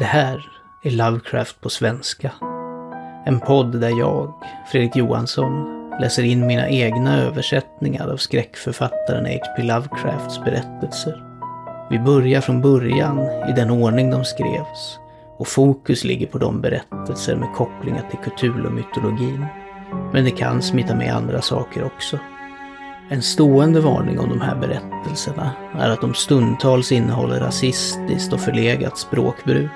Det här är Lovecraft på svenska. En podd där jag, Fredrik Johansson, läser in mina egna översättningar av skräckförfattaren H.P. Lovecrafts berättelser. Vi börjar från början, i den ordning de skrevs, och fokus ligger på de berättelser med kopplingar till Cthulhu-mytologin. Men det kan smita med andra saker också. En stående varning om de här berättelserna är att de stundtals innehåller rasistiskt och förlegat språkbruk.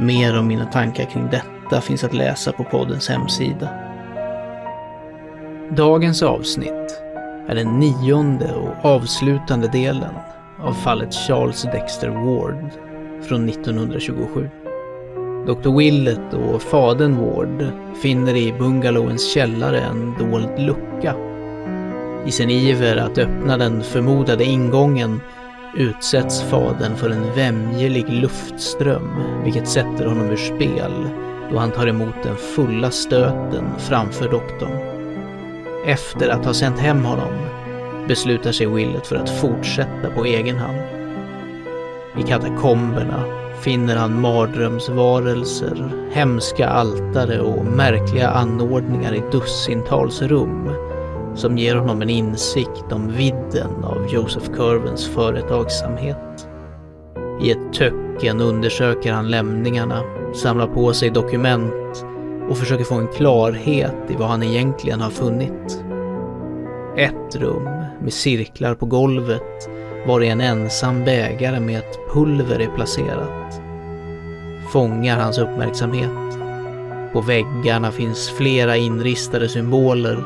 Mer om mina tankar kring detta finns att läsa på poddens hemsida. Dagens avsnitt är den nionde och avslutande delen av fallet Charles Dexter Ward från 1927. Dr. Willett och fadern Ward finner i bungalowens källare en dold lucka i sin iver att öppna den förmodade ingången utsätts fadern för en vämjelig luftström, vilket sätter honom ur spel då han tar emot den fulla stöten framför doktorn. Efter att ha sänt hem honom beslutar sig Willet för att fortsätta på egen hand. I katakomberna finner han mardrömsvarelser, hemska altare och märkliga anordningar i dussintals rum som ger honom en insikt om vidden av Joseph Curvens företagsamhet. I ett töcken undersöker han lämningarna, samlar på sig dokument och försöker få en klarhet i vad han egentligen har funnit. Ett rum med cirklar på golvet var det en ensam bägare med ett pulver är placerat. Fångar hans uppmärksamhet. På väggarna finns flera inristade symboler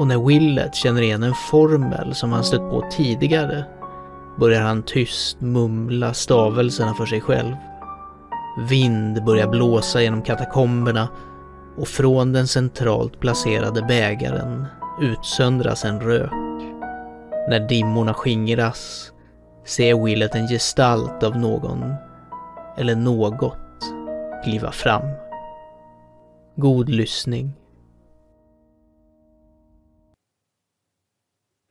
och när Willet känner igen en formel som han stött på tidigare börjar han tyst mumla stavelserna för sig själv. Vind börjar blåsa genom katakomberna och från den centralt placerade bägaren utsöndras en rök. När dimmorna skingras ser Willet en gestalt av någon, eller något, kliva fram. God lyssning.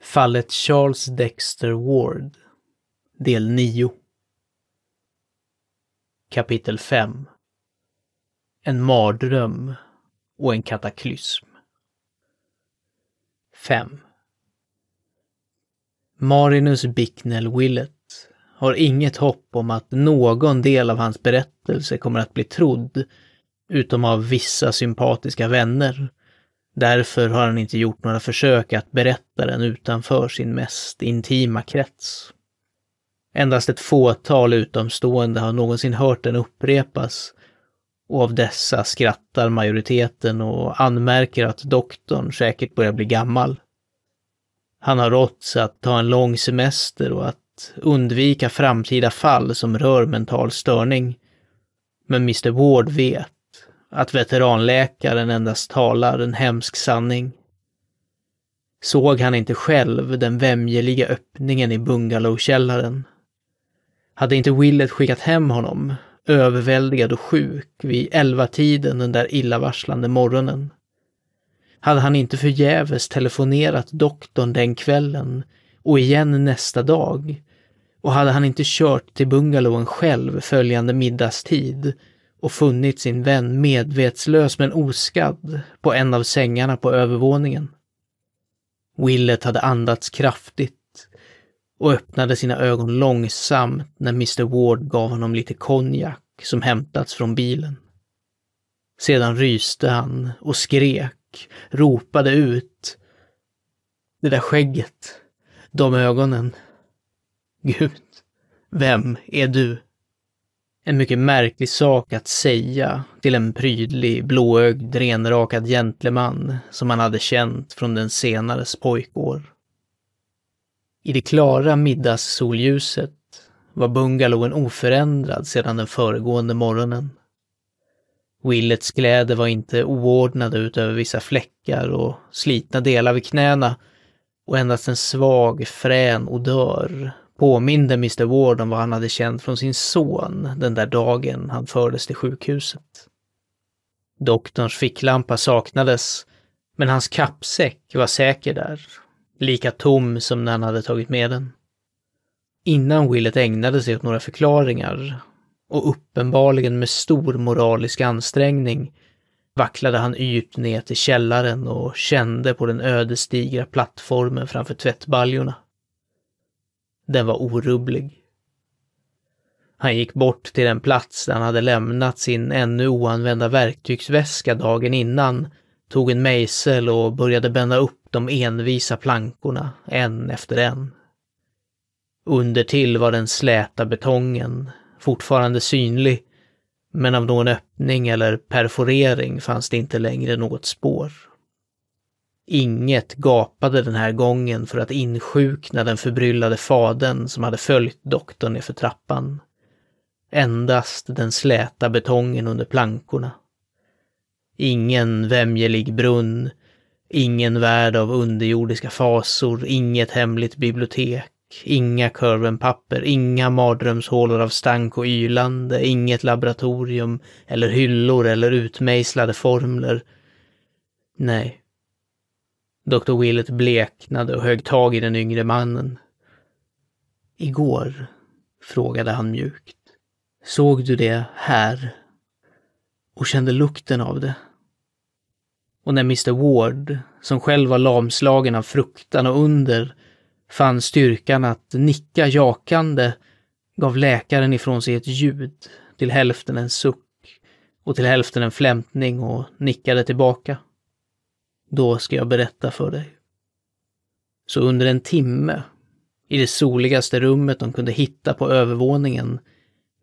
Fallet Charles Dexter Ward, del 9. Kapitel 5. En mardröm och en kataklysm. 5. Marinus Bicknell Willett har inget hopp om att någon del av hans berättelse kommer att bli trodd, utom av vissa sympatiska vänner Därför har han inte gjort några försök att berätta den utanför sin mest intima krets. Endast ett fåtal utomstående har någonsin hört den upprepas och av dessa skrattar majoriteten och anmärker att doktorn säkert börjar bli gammal. Han har råtts att ta en lång semester och att undvika framtida fall som rör mental störning. Men Mr Ward vet att veteranläkaren endast talar en hemsk sanning. Såg han inte själv den vämjeliga öppningen i bungalowkällaren? Hade inte Willet skickat hem honom, överväldigad och sjuk, vid elva-tiden den där illavarslande morgonen? Hade han inte förgäves telefonerat doktorn den kvällen och igen nästa dag? Och hade han inte kört till bungalowen själv följande middagstid och funnit sin vän medvetslös men oskadd på en av sängarna på övervåningen. Willet hade andats kraftigt och öppnade sina ögon långsamt när Mr Ward gav honom lite konjak som hämtats från bilen. Sedan ryste han och skrek, ropade ut. Det där skägget, de ögonen. Gud, vem är du? en mycket märklig sak att säga till en prydlig, blåögd, renrakad gentleman som han hade känt från den senares pojkår. I det klara middagssolljuset var bungalowen oförändrad sedan den föregående morgonen. Willets kläder var inte oordnade utöver vissa fläckar och slitna delar vid knäna och endast en svag frän odör påminde Mr Ward om vad han hade känt från sin son den där dagen han fördes till sjukhuset. Doktorns ficklampa saknades, men hans kappsäck var säker där, lika tom som när han hade tagit med den. Innan Willet ägnade sig åt några förklaringar, och uppenbarligen med stor moralisk ansträngning, vacklade han yrt ner till källaren och kände på den ödesdigra plattformen framför tvättbaljorna. Den var orubblig. Han gick bort till den plats där han hade lämnat sin ännu oanvända verktygsväska dagen innan, tog en mejsel och började bända upp de envisa plankorna, en efter en. Under till var den släta betongen, fortfarande synlig, men av någon öppning eller perforering fanns det inte längre något spår. Inget gapade den här gången för att insjukna den förbryllade faden som hade följt doktorn nerför trappan. Endast den släta betongen under plankorna. Ingen vämjelig brunn, ingen värld av underjordiska fasor, inget hemligt bibliotek, inga kurvenpapper, inga mardrömshålor av stank och ylande, inget laboratorium eller hyllor eller utmejslade formler. Nej. Dr. Willet bleknade och högg tag i den yngre mannen. Igår, frågade han mjukt. Såg du det här? Och kände lukten av det? Och när Mr Ward, som själv var lamslagen av fruktan och under, fann styrkan att nicka jakande, gav läkaren ifrån sig ett ljud, till hälften en suck och till hälften en flämtning och nickade tillbaka. Då ska jag berätta för dig. Så under en timme, i det soligaste rummet de kunde hitta på övervåningen,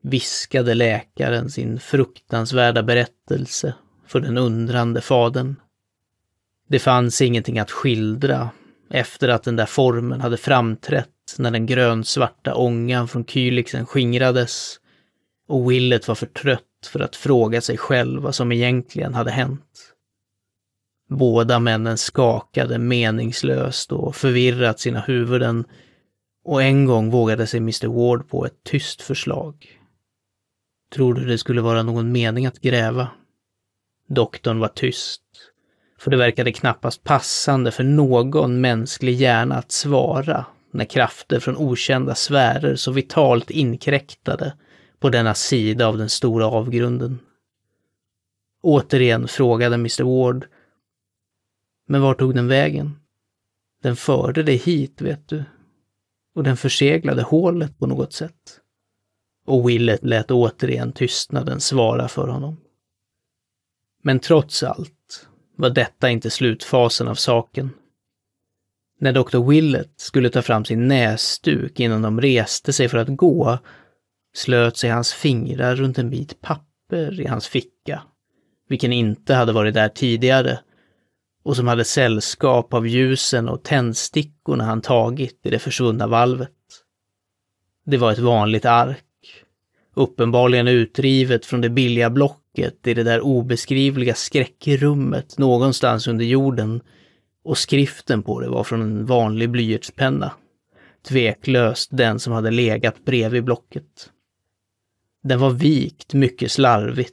viskade läkaren sin fruktansvärda berättelse för den undrande fadern. Det fanns ingenting att skildra efter att den där formen hade framträtt när den grönsvarta ångan från kylixen skingrades och Willet var för trött för att fråga sig själv vad som egentligen hade hänt. Båda männen skakade meningslöst och förvirrat sina huvuden och en gång vågade sig Mr Ward på ett tyst förslag. Tror du det skulle vara någon mening att gräva? Doktorn var tyst, för det verkade knappast passande för någon mänsklig hjärna att svara när krafter från okända sfärer så vitalt inkräktade på denna sida av den stora avgrunden. Återigen frågade Mr Ward men var tog den vägen? Den förde dig hit, vet du. Och den förseglade hålet på något sätt. Och Willet lät återigen tystnaden svara för honom. Men trots allt var detta inte slutfasen av saken. När doktor Willet skulle ta fram sin näsduk innan de reste sig för att gå slöt sig hans fingrar runt en bit papper i hans ficka, vilken inte hade varit där tidigare och som hade sällskap av ljusen och tändstickorna han tagit i det försvunna valvet. Det var ett vanligt ark, uppenbarligen utrivet från det billiga blocket i det där obeskrivliga skräckrummet någonstans under jorden och skriften på det var från en vanlig blyertspenna. Tveklöst den som hade legat bredvid blocket. Den var vikt mycket slarvigt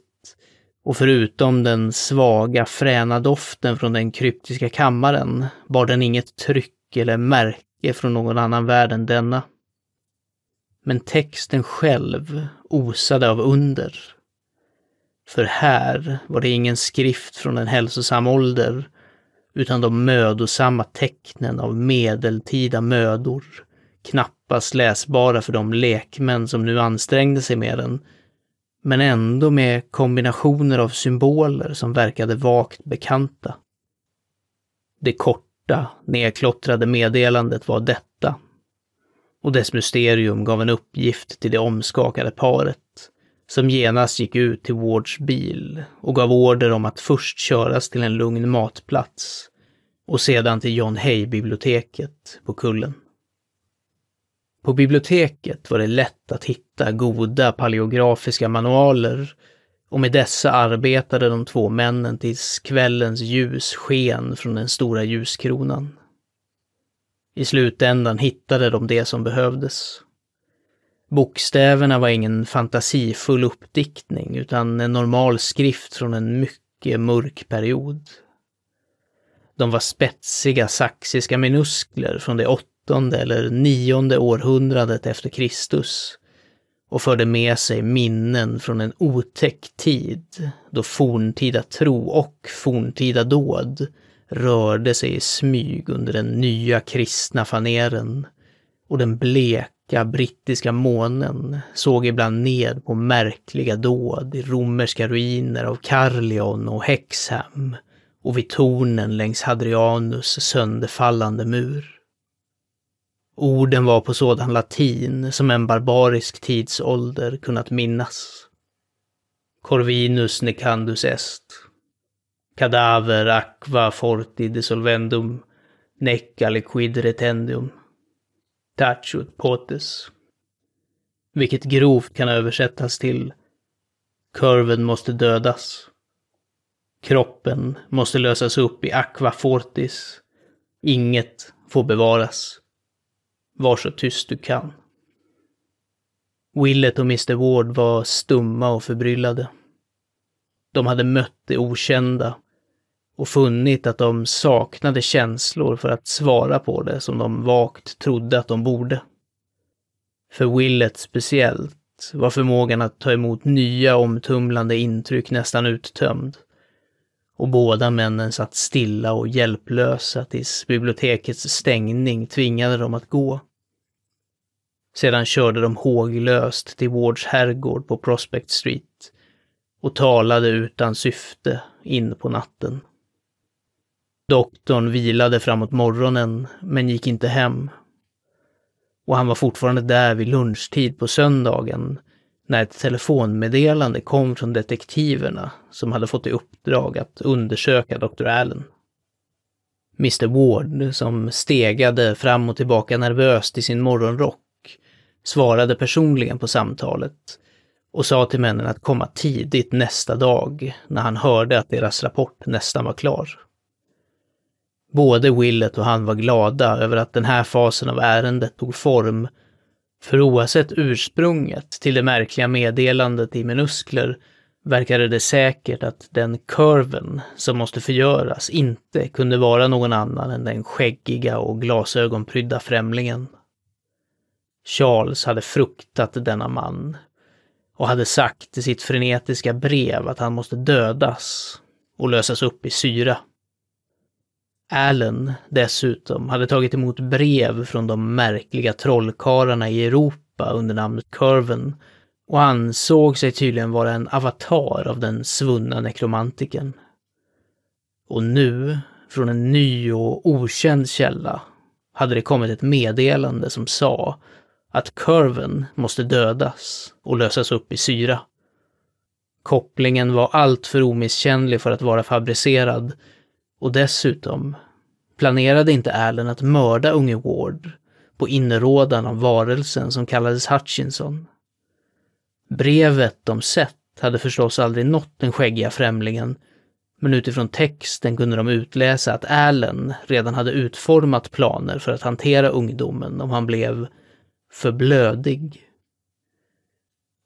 och förutom den svaga fräna doften från den kryptiska kammaren bar den inget tryck eller märke från någon annan värld än denna. Men texten själv osade av under. För här var det ingen skrift från en hälsosam ålder, utan de mödosamma tecknen av medeltida mödor, knappast läsbara för de lekmän som nu ansträngde sig med den, men ändå med kombinationer av symboler som verkade vagt bekanta. Det korta, nedklottrade meddelandet var detta. Och dess mysterium gav en uppgift till det omskakade paret, som genast gick ut till Wards bil och gav order om att först köras till en lugn matplats och sedan till John Hay-biblioteket på kullen. På biblioteket var det lätt att hitta goda paleografiska manualer och med dessa arbetade de två männen tills kvällens ljus sken från den stora ljuskronan. I slutändan hittade de det som behövdes. Bokstäverna var ingen fantasifull uppdiktning utan en normal skrift från en mycket mörk period. De var spetsiga saxiska minuskler från det åttonde eller nionde århundradet efter Kristus och förde med sig minnen från en otäck tid då forntida tro och forntida dåd rörde sig i smyg under den nya kristna faneren och den bleka brittiska månen såg ibland ned på märkliga dåd i romerska ruiner av Carlion och Hexham och vid tornen längs Hadrianus sönderfallande mur. Orden var på sådan latin som en barbarisk tidsålder kunnat minnas. Corvinus necandus est. Cadaver aqua forti dissolvendum, nec aliquid retendium. Tacut potes. Vilket grovt kan översättas till Kurven måste dödas. Kroppen måste lösas upp i aqua fortis. Inget får bevaras. Var så tyst du kan. Willet och Mr Ward var stumma och förbryllade. De hade mött det okända och funnit att de saknade känslor för att svara på det som de vagt trodde att de borde. För Willet speciellt var förmågan att ta emot nya omtumlande intryck nästan uttömd och båda männen satt stilla och hjälplösa tills bibliotekets stängning tvingade dem att gå. Sedan körde de håglöst till Wards herrgård på Prospect Street och talade utan syfte in på natten. Doktorn vilade framåt morgonen, men gick inte hem. Och han var fortfarande där vid lunchtid på söndagen, när ett telefonmeddelande kom från detektiverna som hade fått i uppdrag att undersöka Dr. Allen. Mr Ward, som stegade fram och tillbaka nervöst i sin morgonrock, svarade personligen på samtalet och sa till männen att komma tidigt nästa dag när han hörde att deras rapport nästan var klar. Både Willet och han var glada över att den här fasen av ärendet tog form för oavsett ursprunget till det märkliga meddelandet i minuskler verkade det säkert att den kurven som måste förgöras inte kunde vara någon annan än den skäggiga och glasögonprydda främlingen. Charles hade fruktat denna man och hade sagt i sitt frenetiska brev att han måste dödas och lösas upp i syra. Allen dessutom hade tagit emot brev från de märkliga trollkarlarna i Europa under namnet Curven och ansåg sig tydligen vara en avatar av den svunna nekromantiken. Och nu, från en ny och okänd källa, hade det kommit ett meddelande som sa att kurven måste dödas och lösas upp i syra. Kopplingen var alltför omisskännlig för att vara fabricerad och dessutom planerade inte Allen att mörda unge Ward på inrådan av varelsen som kallades Hutchinson. Brevet de sett hade förstås aldrig nått den skäggiga främlingen, men utifrån texten kunde de utläsa att Allen redan hade utformat planer för att hantera ungdomen om han blev för blödig.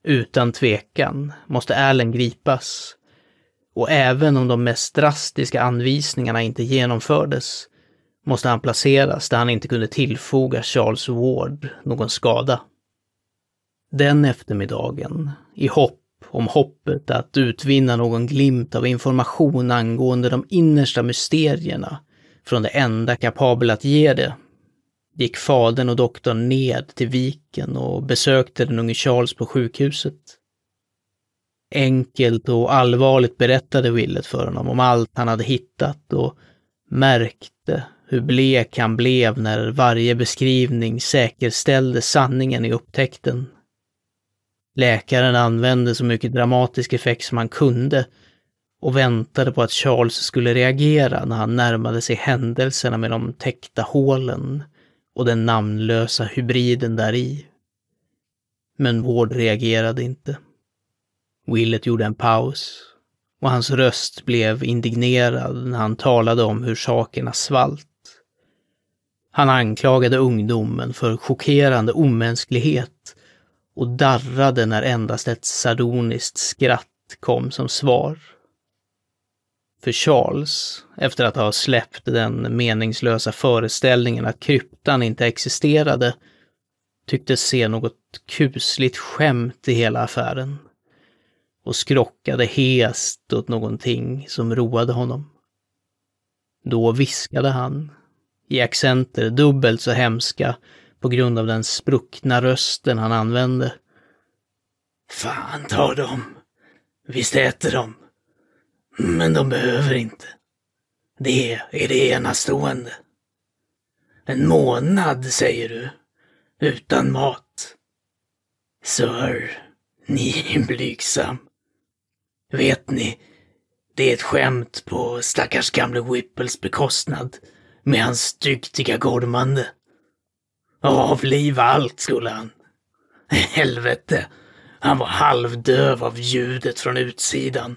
Utan tvekan måste Allen gripas och även om de mest drastiska anvisningarna inte genomfördes måste han placeras där han inte kunde tillfoga Charles Ward någon skada. Den eftermiddagen, i hopp om hoppet att utvinna någon glimt av information angående de innersta mysterierna från det enda kapabel att ge det, gick fadern och doktorn ned till viken och besökte den unge Charles på sjukhuset enkelt och allvarligt berättade Willet för honom om allt han hade hittat och märkte hur blek han blev när varje beskrivning säkerställde sanningen i upptäckten. Läkaren använde så mycket dramatisk effekt som han kunde och väntade på att Charles skulle reagera när han närmade sig händelserna med de täckta hålen och den namnlösa hybriden där i. Men Ward reagerade inte. Willet gjorde en paus och hans röst blev indignerad när han talade om hur sakerna svalt. Han anklagade ungdomen för chockerande omänsklighet och darrade när endast ett sardoniskt skratt kom som svar. För Charles, efter att ha släppt den meningslösa föreställningen att kryptan inte existerade, tycktes se något kusligt skämt i hela affären och skrockade hest åt någonting som roade honom. Då viskade han, i accenter dubbelt så hemska på grund av den spruckna rösten han använde. Fan ta dem! Visst äter de. Men de behöver inte. Det är det enastående. En månad, säger du, utan mat. Sir, ni är blygsam. Vet ni, det är ett skämt på stackars gamle Whipples bekostnad med hans stygtiga gormande. Avliva allt skulle han. Helvete, han var halvdöv av ljudet från utsidan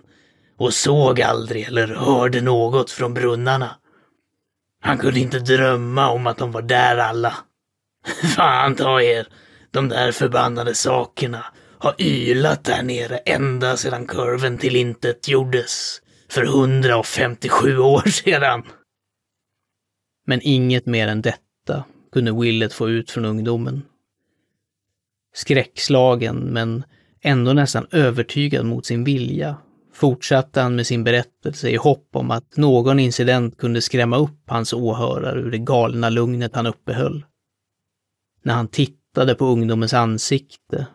och såg aldrig eller hörde något från brunnarna. Han kunde inte drömma om att de var där alla. Fan ta er, de där förbannade sakerna har ylat där nere ända sedan kurven till intet gjordes för 157 år sedan. Men inget mer än detta kunde Willet få ut från ungdomen. Skräckslagen, men ändå nästan övertygad mot sin vilja, fortsatte han med sin berättelse i hopp om att någon incident kunde skrämma upp hans åhörare ur det galna lugnet han uppehöll. När han tittade på ungdomens ansikte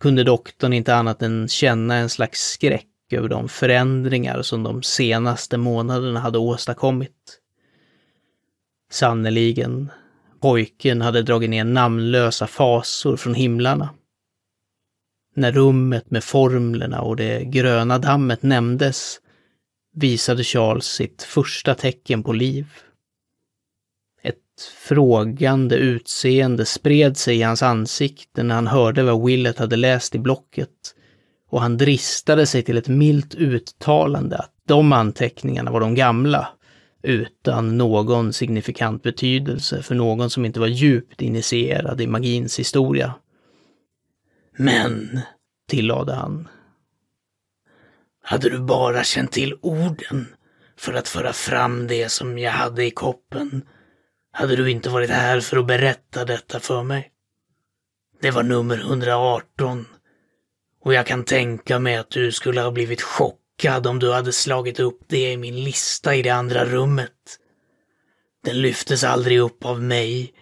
kunde doktorn inte annat än känna en slags skräck över de förändringar som de senaste månaderna hade åstadkommit. Sannerligen, pojken hade dragit ner namnlösa fasor från himlarna. När rummet med formlerna och det gröna dammet nämndes visade Charles sitt första tecken på liv frågande utseende spred sig i hans ansikte när han hörde vad Willet hade läst i blocket. Och han dristade sig till ett milt uttalande att de anteckningarna var de gamla, utan någon signifikant betydelse för någon som inte var djupt initierad i magins historia. Men, tillade han, hade du bara känt till orden för att föra fram det som jag hade i koppen hade du inte varit här för att berätta detta för mig. Det var nummer 118 och jag kan tänka mig att du skulle ha blivit chockad om du hade slagit upp det i min lista i det andra rummet. Den lyftes aldrig upp av mig,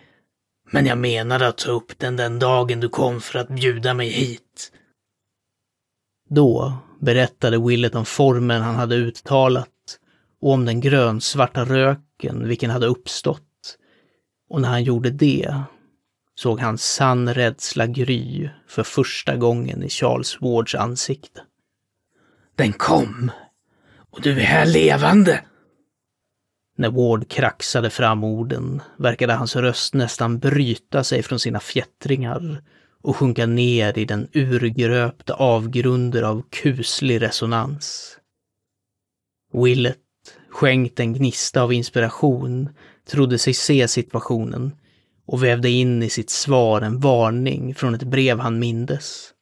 men jag menade att ta upp den den dagen du kom för att bjuda mig hit. Då berättade Willet om formen han hade uttalat och om den grönsvarta röken vilken hade uppstått. Och när han gjorde det såg han sann rädsla gry för första gången i Charles Wards ansikte. Den kom! Och du är här levande! När Ward kraxade fram orden verkade hans röst nästan bryta sig från sina fjättringar och sjunka ner i den urgröpta avgrunder av kuslig resonans. Willet, skänkt en gnista av inspiration, trodde sig se situationen och vävde in i sitt svar en varning från ett brev han mindes.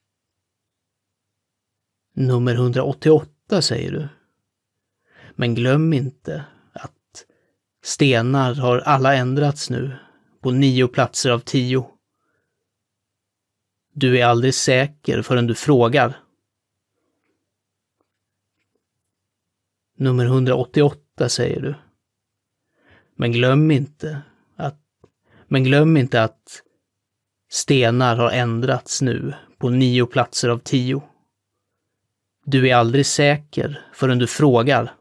Nummer 188 säger du. Men glöm inte att stenar har alla ändrats nu på nio platser av tio. Du är aldrig säker förrän du frågar. Nummer 188 säger du. Men glöm inte att, men glöm inte att stenar har ändrats nu på nio platser av tio. Du är aldrig säker förrän du frågar.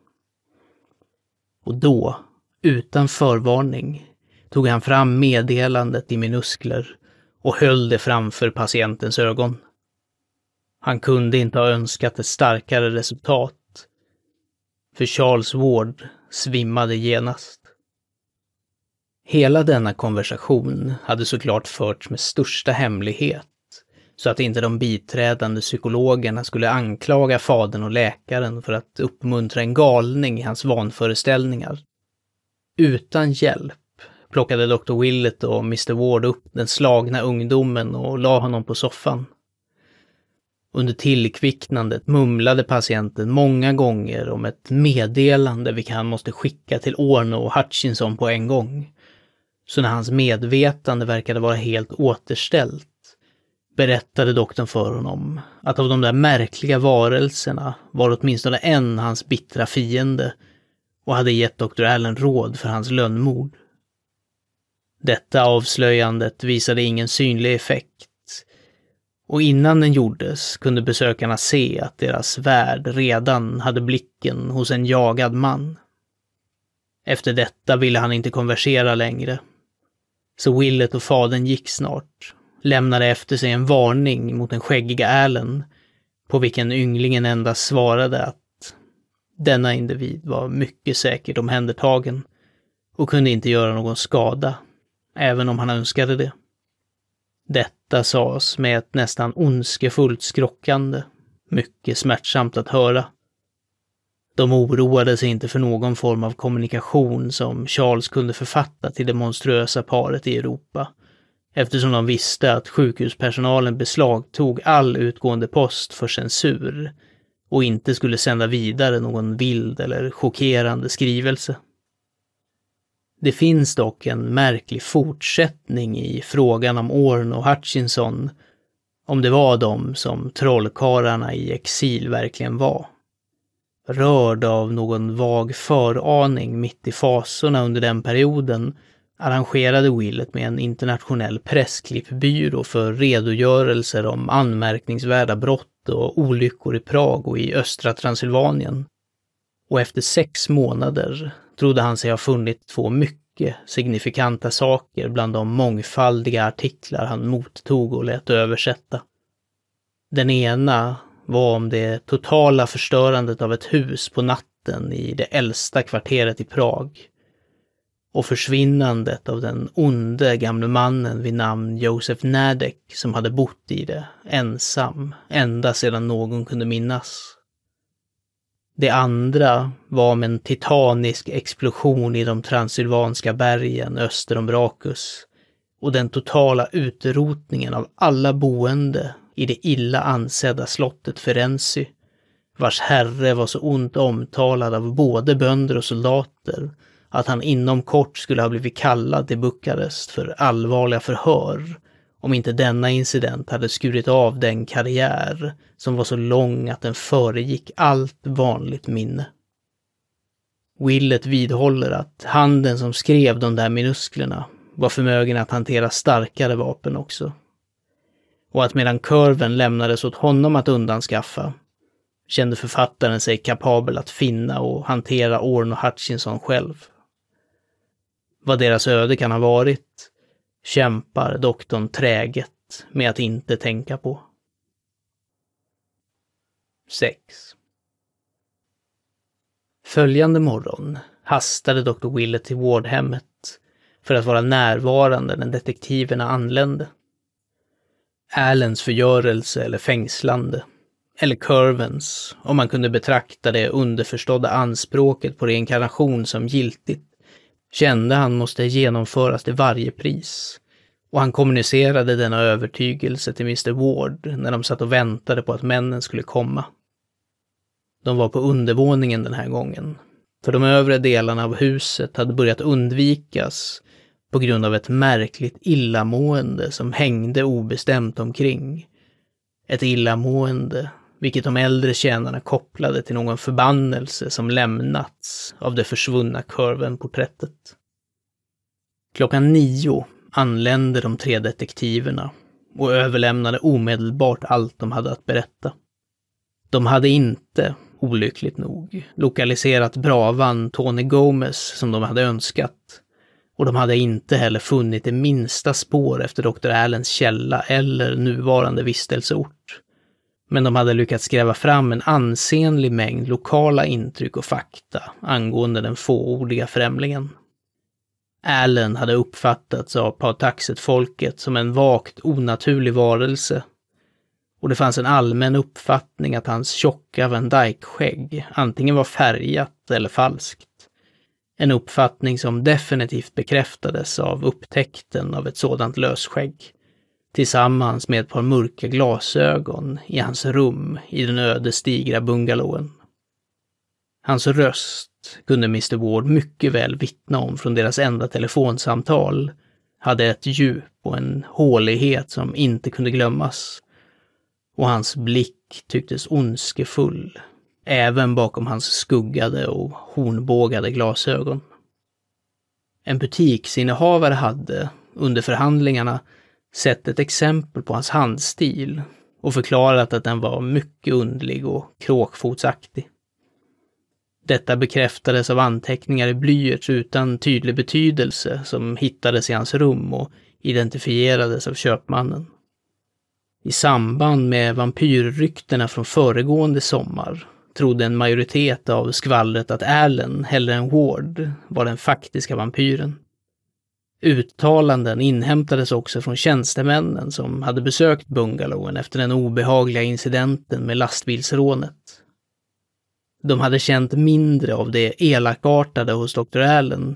Och då, utan förvarning, tog han fram meddelandet i minuskler och höll det framför patientens ögon. Han kunde inte ha önskat ett starkare resultat, för Charles Ward svimmade genast. Hela denna konversation hade såklart förts med största hemlighet, så att inte de biträdande psykologerna skulle anklaga fadern och läkaren för att uppmuntra en galning i hans vanföreställningar. Utan hjälp plockade Dr. Willett och Mr. Ward upp den slagna ungdomen och la honom på soffan. Under tillkvicknandet mumlade patienten många gånger om ett meddelande vilket han måste skicka till Orno och Hutchinson på en gång så när hans medvetande verkade vara helt återställt berättade doktorn för honom att av de där märkliga varelserna var åtminstone en hans bittra fiende och hade gett doktor Allen råd för hans lönnmord. Detta avslöjandet visade ingen synlig effekt och innan den gjordes kunde besökarna se att deras värld redan hade blicken hos en jagad man. Efter detta ville han inte konversera längre så Willet och fadern gick snart, lämnade efter sig en varning mot den skäggiga Allen, på vilken ynglingen endast svarade att denna individ var mycket säkert omhändertagen och kunde inte göra någon skada, även om han önskade det. Detta sades med ett nästan ondskefullt skrockande, mycket smärtsamt att höra. De oroade sig inte för någon form av kommunikation som Charles kunde författa till det monstruösa paret i Europa, eftersom de visste att sjukhuspersonalen beslagtog all utgående post för censur och inte skulle sända vidare någon vild eller chockerande skrivelse. Det finns dock en märklig fortsättning i frågan om Orn och Hutchinson, om det var de som trollkarlarna i exil verkligen var rörd av någon vag föraning mitt i fasorna under den perioden, arrangerade Willett med en internationell pressklippbyrå för redogörelser om anmärkningsvärda brott och olyckor i Prag och i östra Transsylvanien. Och efter sex månader trodde han sig ha funnit två mycket signifikanta saker bland de mångfaldiga artiklar han mottog och lät översätta. Den ena var om det totala förstörandet av ett hus på natten i det äldsta kvarteret i Prag och försvinnandet av den onde gamle mannen vid namn Josef Nadek som hade bott i det, ensam, ända sedan någon kunde minnas. Det andra var om en titanisk explosion i de transylvanska bergen öster om Brakus och den totala utrotningen av alla boende i det illa ansedda slottet Ferenzi, vars herre var så ont omtalad av både bönder och soldater att han inom kort skulle ha blivit kallad till Bukarest för allvarliga förhör om inte denna incident hade skurit av den karriär som var så lång att den föregick allt vanligt minne. Willet vidhåller att handen som skrev de där minusklerna var förmögen att hantera starkare vapen också och att medan kurven lämnades åt honom att undanskaffa kände författaren sig kapabel att finna och hantera Orno Hutchinson själv. Vad deras öde kan ha varit kämpar doktorn träget med att inte tänka på. 6. Följande morgon hastade doktor Willet till vårdhemmet för att vara närvarande när detektiverna anlände. Allens förgörelse eller fängslande. Eller Curvens, om man kunde betrakta det underförstådda anspråket på reinkarnation som giltigt, kände han måste genomföras till varje pris. Och han kommunicerade denna övertygelse till Mr Ward när de satt och väntade på att männen skulle komma. De var på undervåningen den här gången, för de övre delarna av huset hade börjat undvikas på grund av ett märkligt illamående som hängde obestämt omkring. Ett illamående, vilket de äldre tjänarna kopplade till någon förbannelse som lämnats av det försvunna Curven-porträttet. Klockan nio anlände de tre detektiverna och överlämnade omedelbart allt de hade att berätta. De hade inte, olyckligt nog, lokaliserat bravan Tony Gomez som de hade önskat. Och de hade inte heller funnit det minsta spår efter Dr. Allens källa eller nuvarande vistelseort. Men de hade lyckats gräva fram en ansenlig mängd lokala intryck och fakta angående den fåordiga främlingen. Allen hade uppfattats av Pawtaxet-folket som en vagt onaturlig varelse. Och det fanns en allmän uppfattning att hans tjocka Van Dyke-skägg antingen var färgat eller falskt. En uppfattning som definitivt bekräftades av upptäckten av ett sådant lösskägg tillsammans med ett par mörka glasögon i hans rum i den ödesdigra bungalowen. Hans röst kunde Mr Ward mycket väl vittna om från deras enda telefonsamtal, hade ett djup och en hålighet som inte kunde glömmas. Och hans blick tycktes ondskefull även bakom hans skuggade och hornbågade glasögon. En butiksinnehavare hade, under förhandlingarna, sett ett exempel på hans handstil och förklarat att den var mycket undlig och kråkfotsaktig. Detta bekräftades av anteckningar i blyerts utan tydlig betydelse som hittades i hans rum och identifierades av köpmannen. I samband med vampyrryktena från föregående sommar trodde en majoritet av skvallret att Allen, hellre än Ward, var den faktiska vampyren. Uttalanden inhämtades också från tjänstemännen som hade besökt bungalowen efter den obehagliga incidenten med lastbilsrånet. De hade känt mindre av det elakartade hos Dr. Allen,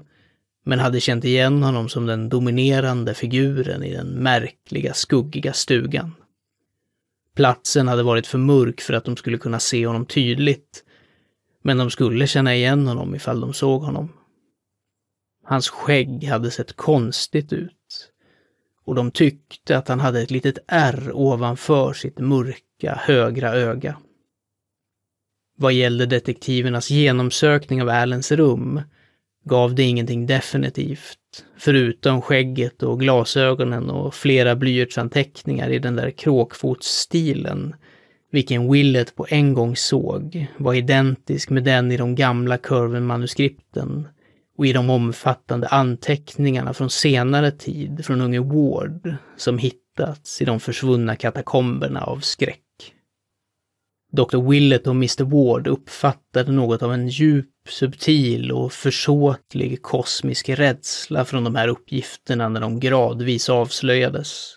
men hade känt igen honom som den dominerande figuren i den märkliga, skuggiga stugan platsen hade varit för mörk för att de skulle kunna se honom tydligt. Men de skulle känna igen honom ifall de såg honom. Hans skägg hade sett konstigt ut. Och de tyckte att han hade ett litet ärr ovanför sitt mörka högra öga. Vad gällde detektivernas genomsökning av Allens rum gav det ingenting definitivt. Förutom skägget och glasögonen och flera blyertsanteckningar i den där kråkfotsstilen, vilken Willet på en gång såg, var identisk med den i de gamla Curven-manuskripten och i de omfattande anteckningarna från senare tid från unge Ward som hittats i de försvunna katakomberna av skräck. Dr. Willett och Mr. Ward uppfattade något av en djup subtil och försåtlig kosmisk rädsla från de här uppgifterna när de gradvis avslöjades.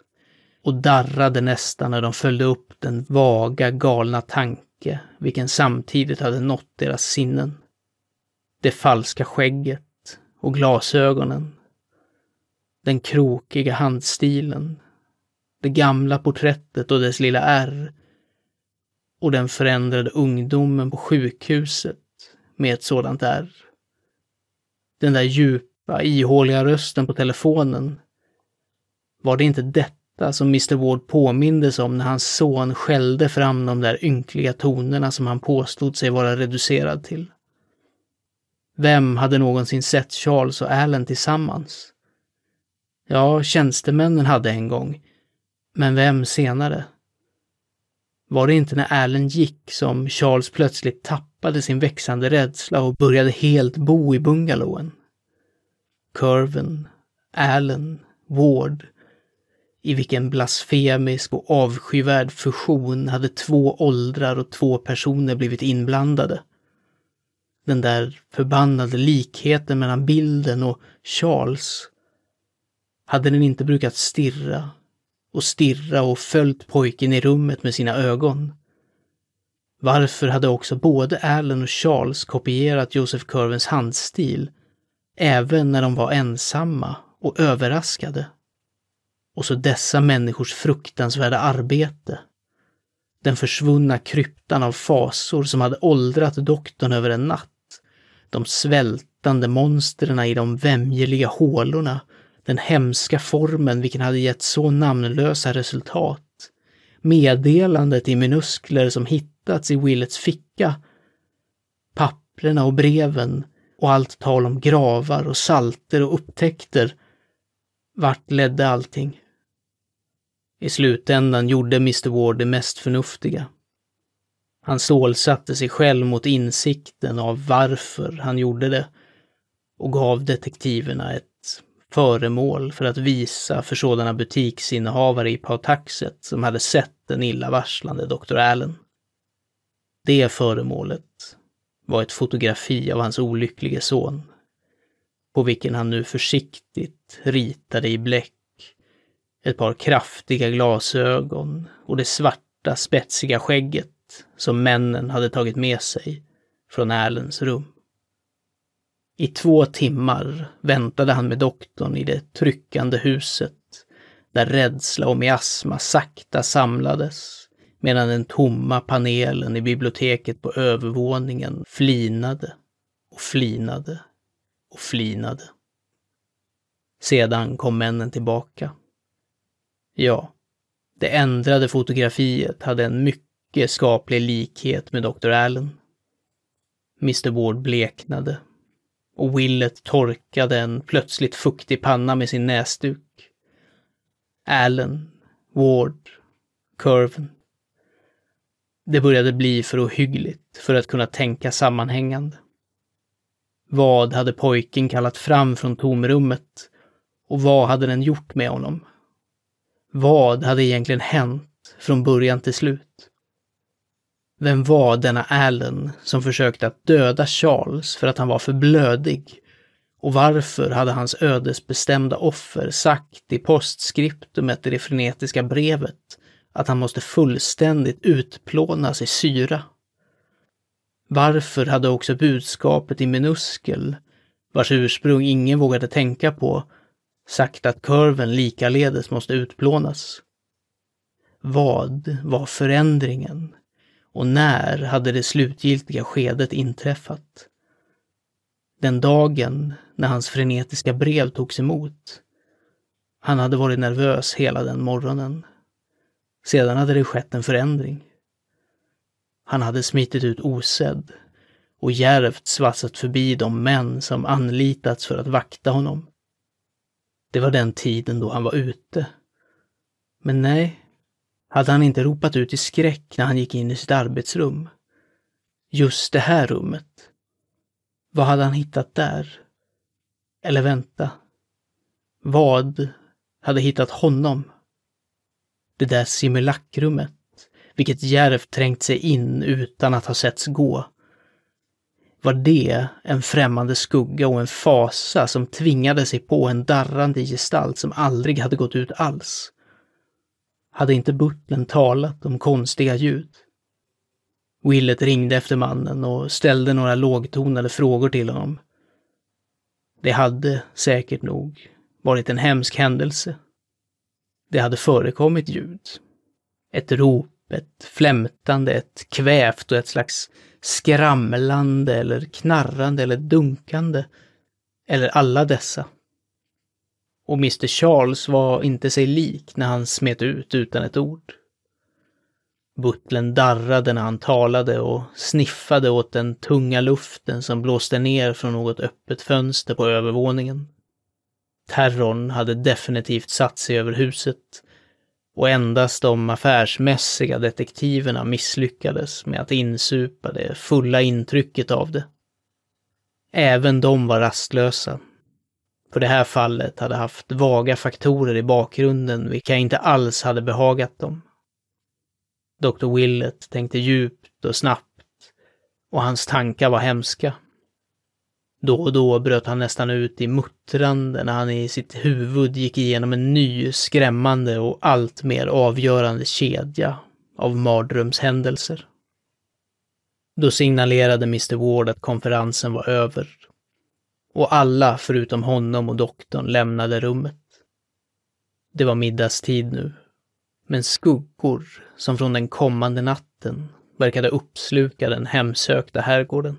Och darrade nästan när de följde upp den vaga, galna tanke, vilken samtidigt hade nått deras sinnen. Det falska skägget och glasögonen. Den krokiga handstilen. Det gamla porträttet och dess lilla ärr. Och den förändrade ungdomen på sjukhuset med ett sådant där. Den där djupa, ihåliga rösten på telefonen. Var det inte detta som Mr Ward påmindes om när hans son skällde fram de där ynkliga tonerna som han påstod sig vara reducerad till? Vem hade någonsin sett Charles och Allen tillsammans? Ja, tjänstemännen hade en gång. Men vem senare? Var det inte när Allen gick som Charles plötsligt tappade tappade sin växande rädsla och började helt bo i bungalowen. Curven, Allen, Ward, i vilken blasfemisk och avskyvärd fusion hade två åldrar och två personer blivit inblandade. Den där förbannade likheten mellan bilden och Charles. Hade den inte brukat stirra och stirra och följt pojken i rummet med sina ögon? Varför hade också både Allen och Charles kopierat Joseph Curvens handstil, även när de var ensamma och överraskade? Och så dessa människors fruktansvärda arbete. Den försvunna kryptan av fasor som hade åldrat doktorn över en natt. De svältande monstren i de vämjeliga hålorna. Den hemska formen vilken hade gett så namnlösa resultat meddelandet i minuskler som hittats i Willets ficka, papprena och breven och allt tal om gravar och salter och upptäckter. Vart ledde allting? I slutändan gjorde Mr Ward det mest förnuftiga. Han stålsatte sig själv mot insikten av varför han gjorde det och gav detektiverna ett föremål för att visa för sådana butiksinnehavare i Pautaxet som hade sett den illavarslande Dr. Allen. Det föremålet var ett fotografi av hans olycklige son, på vilken han nu försiktigt ritade i bläck ett par kraftiga glasögon och det svarta spetsiga skägget som männen hade tagit med sig från Erlens rum. I två timmar väntade han med doktorn i det tryckande huset, där rädsla och miasma sakta samlades, medan den tomma panelen i biblioteket på övervåningen flinade och flinade och flinade. Sedan kom männen tillbaka. Ja, det ändrade fotografiet hade en mycket skaplig likhet med Dr. Allen. Mr Ward bleknade och Willet torkade en plötsligt fuktig panna med sin näsduk. Allen, Ward, Curven. Det började bli för ohyggligt för att kunna tänka sammanhängande. Vad hade pojken kallat fram från tomrummet och vad hade den gjort med honom? Vad hade egentligen hänt från början till slut? Vem var denna Allen som försökte att döda Charles för att han var för blödig? Och varför hade hans ödesbestämda offer sagt i postskriptumet i det frenetiska brevet att han måste fullständigt utplånas i syra? Varför hade också budskapet i minuskel, vars ursprung ingen vågade tänka på, sagt att kurven likaledes måste utplånas? Vad var förändringen och när hade det slutgiltiga skedet inträffat? Den dagen när hans frenetiska brev togs emot. Han hade varit nervös hela den morgonen. Sedan hade det skett en förändring. Han hade smitit ut osedd och järvt svassat förbi de män som anlitats för att vakta honom. Det var den tiden då han var ute. Men nej, hade han inte ropat ut i skräck när han gick in i sitt arbetsrum. Just det här rummet. Vad hade han hittat där? Eller vänta. Vad hade hittat honom? Det där simulackrummet, vilket djärvt trängt sig in utan att ha setts gå. Var det en främmande skugga och en fasa som tvingade sig på en darrande gestalt som aldrig hade gått ut alls? hade inte butlern talat om konstiga ljud. Willet ringde efter mannen och ställde några lågtonade frågor till honom. Det hade, säkert nog, varit en hemsk händelse. Det hade förekommit ljud. Ett rop, ett flämtande, ett kvävt och ett slags skramlande eller knarrande eller dunkande. Eller alla dessa. Och Mr Charles var inte sig lik när han smet ut utan ett ord. Butlen darrade när han talade och sniffade åt den tunga luften som blåste ner från något öppet fönster på övervåningen. Terrorn hade definitivt satt sig över huset och endast de affärsmässiga detektiverna misslyckades med att insupa det fulla intrycket av det. Även de var rastlösa för det här fallet hade haft vaga faktorer i bakgrunden vilka inte alls hade behagat dem. Dr. Willett tänkte djupt och snabbt och hans tankar var hemska. Då och då bröt han nästan ut i muttrande när han i sitt huvud gick igenom en ny, skrämmande och alltmer avgörande kedja av mardrömshändelser. Då signalerade Mr Ward att konferensen var över och alla förutom honom och doktorn lämnade rummet. Det var middagstid nu, men skuggor som från den kommande natten verkade uppsluka den hemsökta herrgården.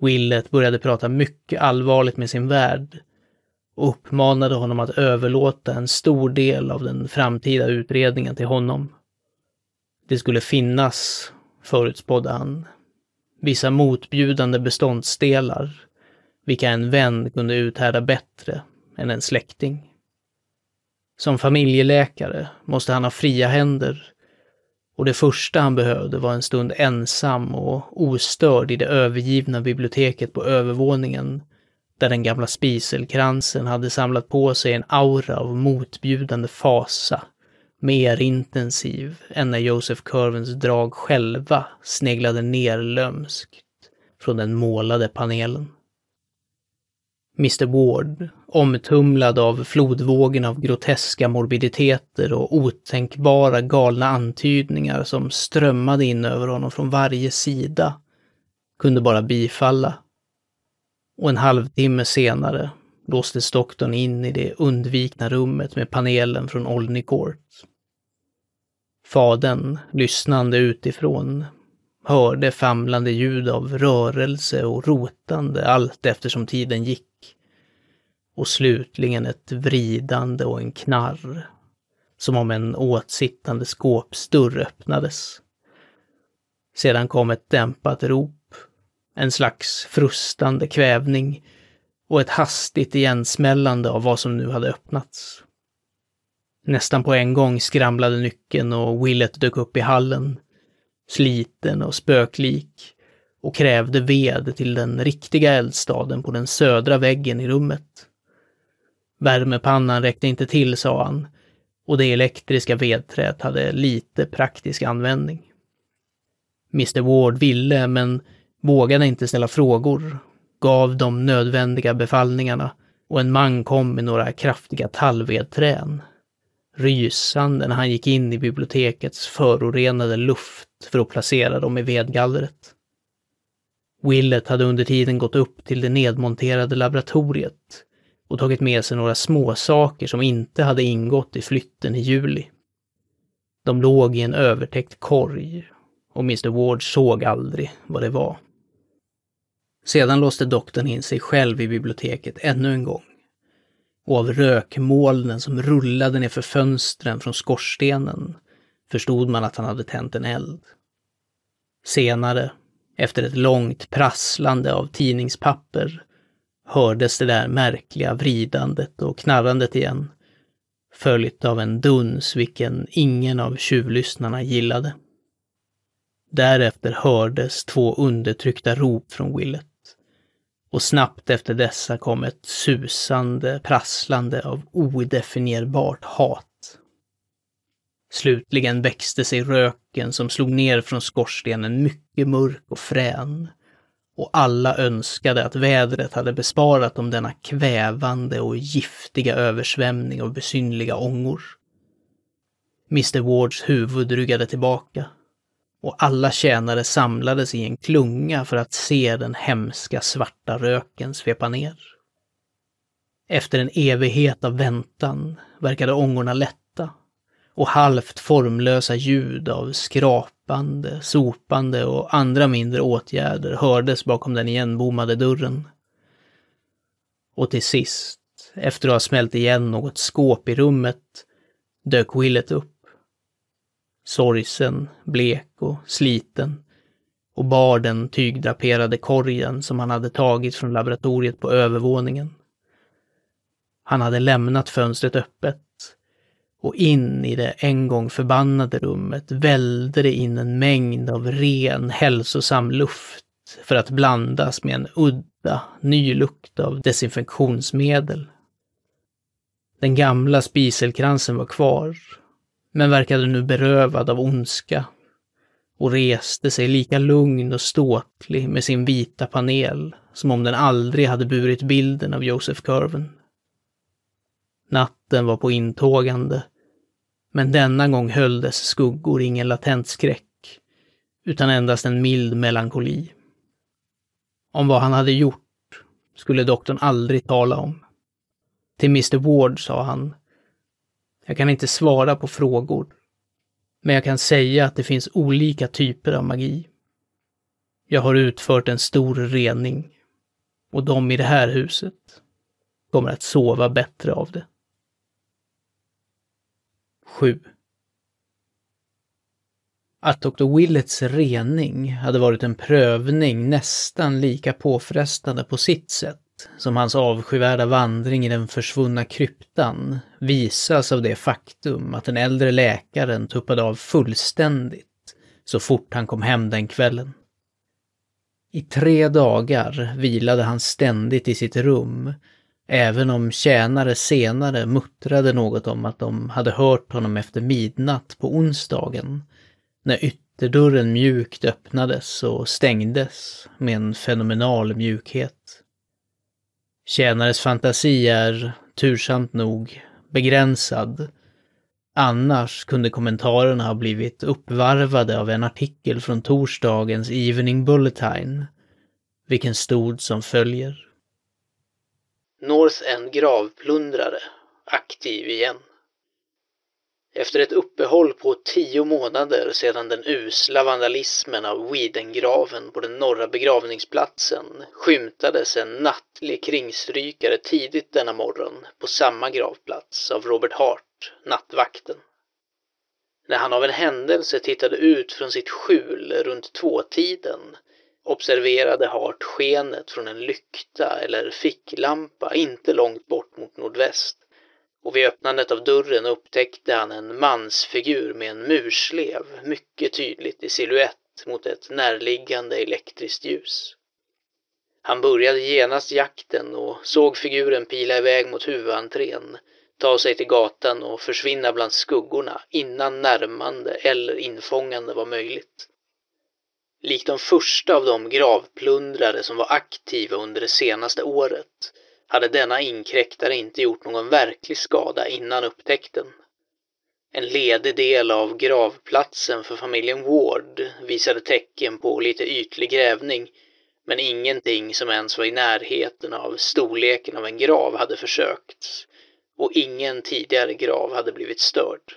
Willet började prata mycket allvarligt med sin värd och uppmanade honom att överlåta en stor del av den framtida utredningen till honom. Det skulle finnas, förutspådde han, vissa motbjudande beståndsdelar vilka en vän kunde uthärda bättre än en släkting. Som familjeläkare måste han ha fria händer och det första han behövde var en stund ensam och ostörd i det övergivna biblioteket på övervåningen, där den gamla spiselkransen hade samlat på sig en aura av motbjudande fasa, mer intensiv än när Joseph Curvens drag själva sneglade ner lömskt från den målade panelen. Mr Ward, omtumlad av flodvågen av groteska morbiditeter och otänkbara galna antydningar som strömmade in över honom från varje sida, kunde bara bifalla. Och en halvtimme senare låstes doktorn in i det undvikna rummet med panelen från Olney Court. Fadern, lyssnande utifrån, hörde famlande ljud av rörelse och rotande allt eftersom tiden gick. Och slutligen ett vridande och en knarr. Som om en åtsittande skåpsdörr öppnades. Sedan kom ett dämpat rop, en slags frustande kvävning och ett hastigt igensmällande av vad som nu hade öppnats. Nästan på en gång skramlade nyckeln och Willet dök upp i hallen, sliten och spöklik och krävde ved till den riktiga eldstaden på den södra väggen i rummet. Värmepannan räckte inte till, sa han, och det elektriska vedträet hade lite praktisk användning. Mr Ward ville, men vågade inte ställa frågor, gav de nödvändiga befallningarna och en man kom med några kraftiga tallvedträn. Rysande när han gick in i bibliotekets förorenade luft för att placera dem i vedgallret. Willet hade under tiden gått upp till det nedmonterade laboratoriet och tagit med sig några småsaker som inte hade ingått i flytten i juli. De låg i en övertäckt korg och Mr Ward såg aldrig vad det var. Sedan låste doktorn in sig själv i biblioteket ännu en gång. Och av rökmolnen som rullade ner för fönstren från skorstenen förstod man att han hade tänt en eld. Senare, efter ett långt prasslande av tidningspapper, hördes det där märkliga vridandet och knarrandet igen, följt av en duns vilken ingen av tjuvlyssnarna gillade. Därefter hördes två undertryckta rop från Willet. Och snabbt efter dessa kom ett susande prasslande av odefinierbart hat Slutligen växte sig röken som slog ner från skorstenen mycket mörk och frän. Och alla önskade att vädret hade besparat dem denna kvävande och giftiga översvämning av besynliga ångor. Mr Wards huvud ryggade tillbaka och alla tjänare samlades i en klunga för att se den hemska svarta röken svepa ner. Efter en evighet av väntan verkade ångorna lätt och halvt formlösa ljud av skrapande, sopande och andra mindre åtgärder hördes bakom den igenbommade dörren. Och till sist, efter att ha smält igen något skåp i rummet, dök Willet upp. Sorgsen, blek och sliten och bar den tygdraperade korgen som han hade tagit från laboratoriet på övervåningen. Han hade lämnat fönstret öppet och in i det en gång förbannade rummet vällde det in en mängd av ren, hälsosam luft för att blandas med en udda, ny lukt av desinfektionsmedel. Den gamla spiselkransen var kvar, men verkade nu berövad av ondska och reste sig lika lugn och ståtlig med sin vita panel som om den aldrig hade burit bilden av Joseph Curven. Natten var på intågande men denna gång höll dess skuggor ingen latent skräck, utan endast en mild melankoli. Om vad han hade gjort skulle doktorn aldrig tala om. Till Mr Ward sa han, jag kan inte svara på frågor, men jag kan säga att det finns olika typer av magi. Jag har utfört en stor rening och de i det här huset kommer att sova bättre av det. 7. Att Dr. Willets rening hade varit en prövning nästan lika påfrestande på sitt sätt som hans avskyvärda vandring i den försvunna kryptan visas av det faktum att den äldre läkaren tuppade av fullständigt så fort han kom hem den kvällen. I tre dagar vilade han ständigt i sitt rum Även om tjänare senare muttrade något om att de hade hört honom efter midnatt på onsdagen, när ytterdörren mjukt öppnades och stängdes med en fenomenal mjukhet. Tjänares fantasi är, tursamt nog, begränsad. Annars kunde kommentarerna ha blivit uppvarvade av en artikel från torsdagens Evening Bulletin, vilken stod som följer. North End gravplundrare aktiv igen. Efter ett uppehåll på tio månader sedan den usla vandalismen av Weedengraven på den norra begravningsplatsen skymtades en nattlig kringstrykare tidigt denna morgon på samma gravplats av Robert Hart, nattvakten. När han av en händelse tittade ut från sitt skjul runt tvåtiden observerade hart skenet från en lykta eller ficklampa inte långt bort mot nordväst och vid öppnandet av dörren upptäckte han en mansfigur med en murslev mycket tydligt i siluett mot ett närliggande elektriskt ljus. Han började genast jakten och såg figuren pila iväg mot huvudentrén, ta sig till gatan och försvinna bland skuggorna innan närmande eller infångande var möjligt. Likt de första av de gravplundrare som var aktiva under det senaste året hade denna inkräktare inte gjort någon verklig skada innan upptäckten. En ledig del av gravplatsen för familjen Ward visade tecken på lite ytlig grävning men ingenting som ens var i närheten av storleken av en grav hade försökts och ingen tidigare grav hade blivit störd.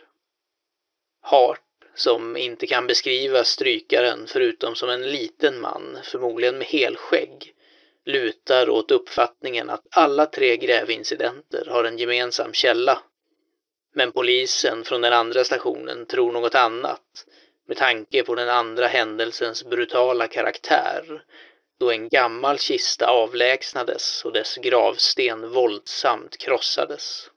Hart som inte kan beskriva strykaren förutom som en liten man, förmodligen med helskägg, lutar åt uppfattningen att alla tre grävincidenter har en gemensam källa. Men polisen från den andra stationen tror något annat med tanke på den andra händelsens brutala karaktär då en gammal kista avlägsnades och dess gravsten våldsamt krossades.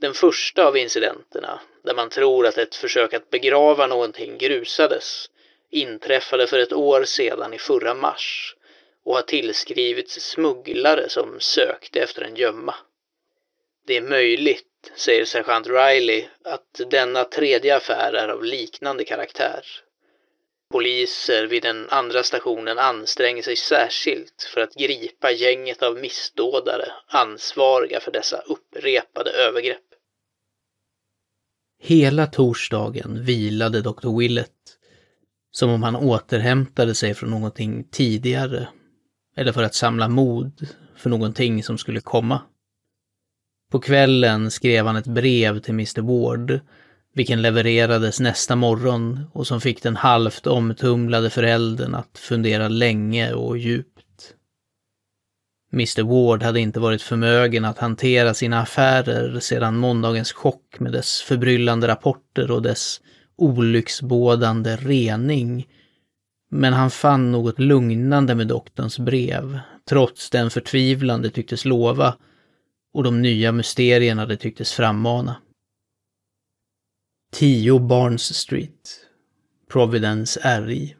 Den första av incidenterna, där man tror att ett försök att begrava någonting grusades, inträffade för ett år sedan i förra mars och har tillskrivits smugglare som sökte efter en gömma. Det är möjligt, säger sergeant Riley, att denna tredje affär är av liknande karaktär. Poliser vid den andra stationen anstränger sig särskilt för att gripa gänget av missdådare ansvariga för dessa upprepade övergrepp. Hela torsdagen vilade Dr. Willett, som om han återhämtade sig från någonting tidigare, eller för att samla mod för någonting som skulle komma. På kvällen skrev han ett brev till Mr Ward, vilken levererades nästa morgon och som fick den halvt omtumlade föräldern att fundera länge och djupt. Mr Ward hade inte varit förmögen att hantera sina affärer sedan måndagens chock med dess förbryllande rapporter och dess olycksbådande rening. Men han fann något lugnande med doktorns brev, trots den förtvivlan det tycktes lova och de nya mysterierna det tycktes frammana. 10 Barnes Street, Providence, RI.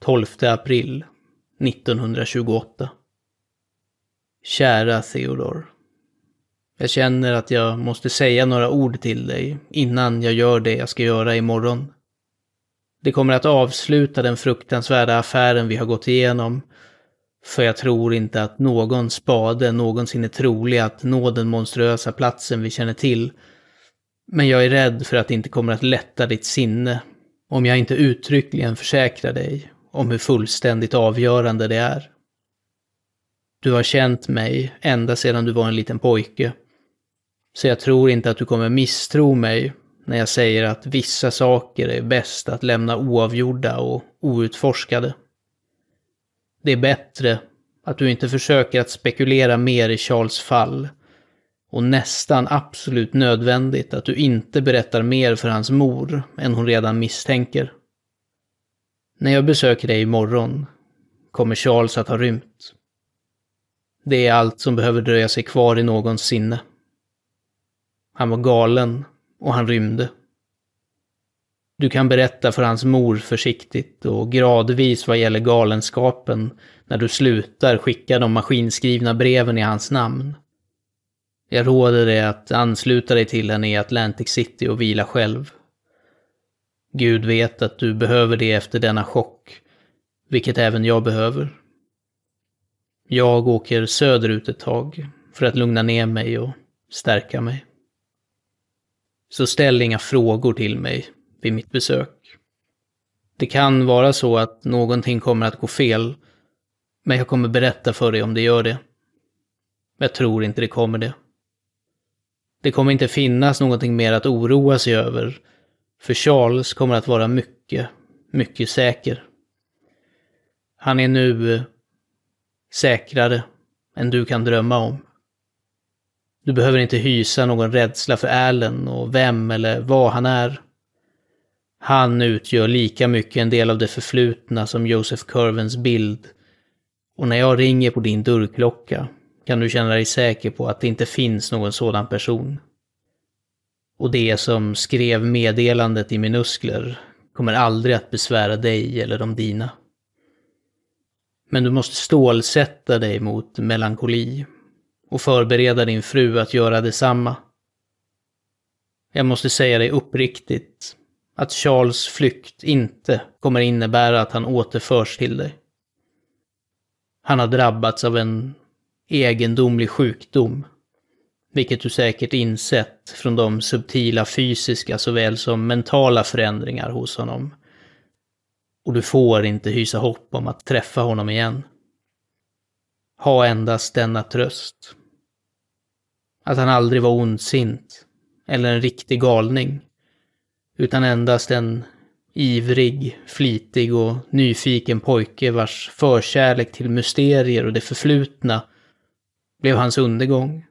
12 april 1928. Kära Theodor. Jag känner att jag måste säga några ord till dig innan jag gör det jag ska göra imorgon. Det kommer att avsluta den fruktansvärda affären vi har gått igenom. För jag tror inte att någon spade någonsin är trolig att nå den monstruösa platsen vi känner till. Men jag är rädd för att det inte kommer att lätta ditt sinne om jag inte uttryckligen försäkrar dig om hur fullständigt avgörande det är. Du har känt mig ända sedan du var en liten pojke. Så jag tror inte att du kommer misstro mig när jag säger att vissa saker är bäst att lämna oavgjorda och outforskade. Det är bättre att du inte försöker att spekulera mer i Charles fall och nästan absolut nödvändigt att du inte berättar mer för hans mor än hon redan misstänker. När jag besöker dig imorgon kommer Charles att ha rymt. Det är allt som behöver dröja sig kvar i någons sinne. Han var galen och han rymde. Du kan berätta för hans mor försiktigt och gradvis vad gäller galenskapen när du slutar skicka de maskinskrivna breven i hans namn. Jag råder dig att ansluta dig till henne i Atlantic City och vila själv. Gud vet att du behöver det efter denna chock, vilket även jag behöver. Jag åker söderut ett tag för att lugna ner mig och stärka mig. Så ställ inga frågor till mig vid mitt besök. Det kan vara så att någonting kommer att gå fel, men jag kommer berätta för dig om det gör det. Jag tror inte det kommer det. Det kommer inte finnas någonting mer att oroa sig över, för Charles kommer att vara mycket, mycket säker. Han är nu säkrare än du kan drömma om. Du behöver inte hysa någon rädsla för Allen och vem eller vad han är. Han utgör lika mycket en del av det förflutna som Joseph Curvens bild. Och när jag ringer på din dörrklocka kan du känna dig säker på att det inte finns någon sådan person. Och det som skrev meddelandet i minuskler kommer aldrig att besvära dig eller de dina. Men du måste stålsätta dig mot melankoli och förbereda din fru att göra detsamma. Jag måste säga dig uppriktigt att Charles flykt inte kommer innebära att han återförs till dig. Han har drabbats av en egendomlig sjukdom, vilket du säkert insett från de subtila fysiska såväl som mentala förändringar hos honom och du får inte hysa hopp om att träffa honom igen. Ha endast denna tröst. Att han aldrig var ondsint eller en riktig galning, utan endast en ivrig, flitig och nyfiken pojke vars förkärlek till mysterier och det förflutna blev hans undergång.